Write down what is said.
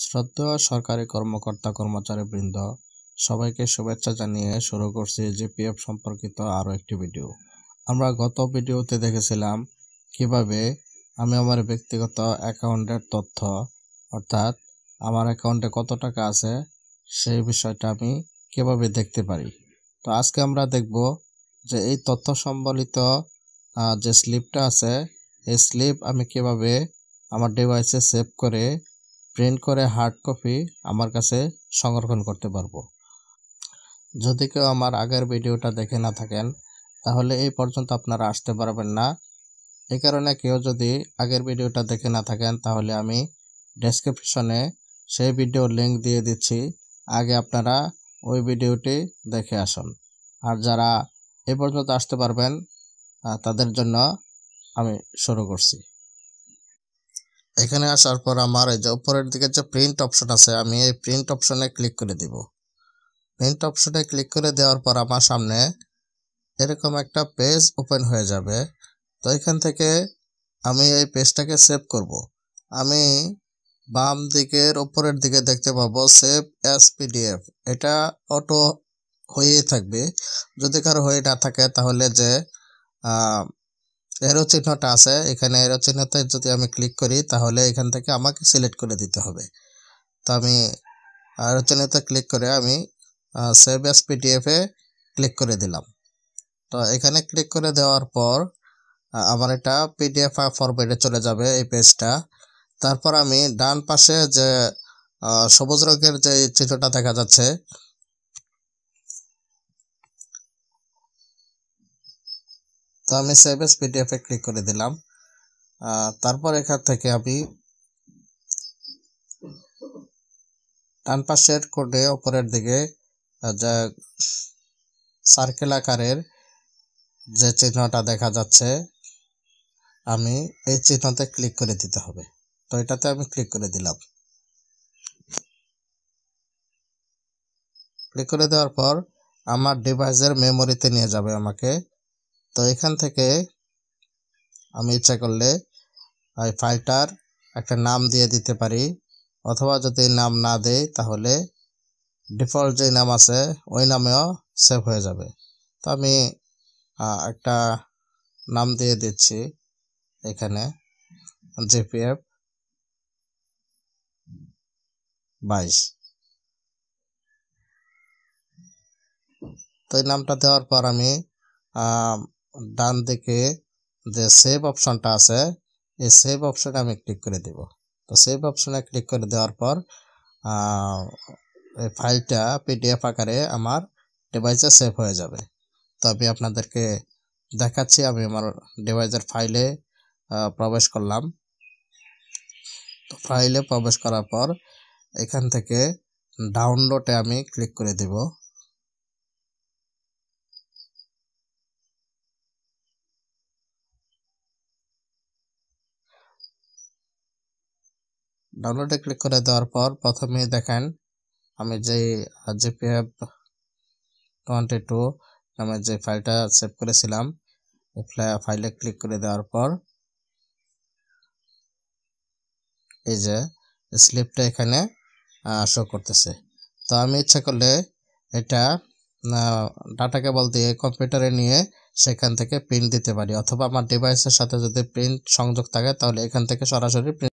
শ্রদ্ধেয় সরকারি কর্মকর্তা কর্মচারীবৃন্দ সবাইকে শুভেচ্ছা জানিয়ে শুরু করছি জিপিএফ সম্পর্কিত আরও একটি ভিডিও আমরা গত ভিডিওতে দেখেছিলাম কিভাবে আমি আমার ব্যক্তিগত অ্যাকাউন্টের তথ্য অর্থাৎ আমার অ্যাকাউন্টে কত টাকা আছে সেই বিষয়টা আমি কিভাবে দেখতে পারি তো আজকে আমরা দেখব যে এই তথ্য সম্বলিত যে স্লিপটা আছে এই স্লিপ আমি কিভাবে আমার ডিভাইসে সেভ করে প্রিন্ট করে হার্ড কপি আমার কাছে সংরক্ষণ করতে পারবো যদি কেউ আমার আগের ভিডিওটা দেখে না থাকেন তাহলে এই পর্যন্ত আপনারা আসতে পারবেন না এ কারণে কেউ যদি আগের ভিডিওটা দেখে না থাকেন তাহলে আমি ডেসক্রিপশনে সেই ভিডিও লিঙ্ক দিয়ে দিচ্ছি আগে আপনারা ওই ভিডিওটি দেখে আসুন আর যারা এ পর্যন্ত আসতে পারবেন তাদের জন্য আমি শুরু করছি এখানে আসার পর আমার এই যে উপরের দিকে যে প্রিন্ট অপশন আছে আমি এই প্রিন্ট অপশনে ক্লিক করে দিব প্রিন্ট অপশনে ক্লিক করে দেওয়ার পর আমার সামনে এরকম একটা পেজ ওপেন হয়ে যাবে তো এখান থেকে আমি এই পেজটাকে সেভ করব। আমি বাম দিকের ওপরের দিকে দেখতে পাবো সেভ এস পিডিএফ এটা অটো হয়েই থাকবে যদি কারো হয়ে না থাকে তাহলে যে এরো চিহ্নটা আছে এখানে এরো চিহ্নতে যদি আমি ক্লিক করি তাহলে এখান থেকে আমাকে সিলেক্ট করে দিতে হবে তো আমি এরো চিহ্নতে ক্লিক করে আমি সেভ এস পিডিএফে ক্লিক করে দিলাম তো এখানে ক্লিক করে দেওয়ার পর আমার এটা পিডিএফ ফরম্যাটে চলে যাবে এই পেজটা তারপর আমি ডান পাশে যে সবুজ রঙের যে চিত্রটা দেখা যাচ্ছে তো আমি সেভ এস পিডিএফে ক্লিক করে দিলাম তারপর এখান থেকে আমি ডান পাশের কোডে ওপরের দিকে যা সার্কেল আকারের যে চিহ্নটা দেখা যাচ্ছে আমি এই চিহ্নতে ক্লিক করে দিতে হবে তো এটাতে আমি ক্লিক করে দিলাম ক্লিক করে দেওয়ার পর আমার ডিভাইসের মেমোরিতে নিয়ে যাবে আমাকে তো এখান থেকে আমি ইচ্ছা করলে ওই ফাইলটার একটা নাম দিয়ে দিতে পারি অথবা যদি নাম না দেয় তাহলে ডিফল্ট যে নাম আছে ওই নামেও সেভ হয়ে যাবে তো আমি একটা নাম দিয়ে দিচ্ছি এখানে জিপিএফ বাইশ তো এই নামটা দেওয়ার পর আমি ডান দিকে যে সেভ অপশনটা আছে এই সেভ অপশনে আমি ক্লিক করে দেব তো সেভ অপশনে ক্লিক করে দেওয়ার পর এই ফাইলটা পিডিএফ আকারে আমার ডিভাইসে সেভ হয়ে যাবে তো আমি আপনাদেরকে দেখাচ্ছি আমি আমার ডিভাইসের ফাইলে প্রবেশ করলাম তো ফাইলে প্রবেশ করার পর এখান থেকে ডাউনলোডে আমি ক্লিক করে দেব ডাউনলোডে ক্লিক করে দেওয়ার পর প্রথমে দেখেন আমি যে জিপিএফ টোয়েন্টি টু নামে যে ফাইলটা সেভ করেছিলাম ফাইলে ক্লিক করে দেওয়ার পর এই যে স্লিপটা এখানে শো করতেছে তো আমি ইচ্ছা করলে এটা ডাটা কেবল দিয়ে কম্পিউটারে নিয়ে সেখান থেকে প্রিন্ট দিতে পারি অথবা আমার ডিভাইসের সাথে যদি প্রিন্ট সংযোগ থাকে তাহলে এখান থেকে সরাসরি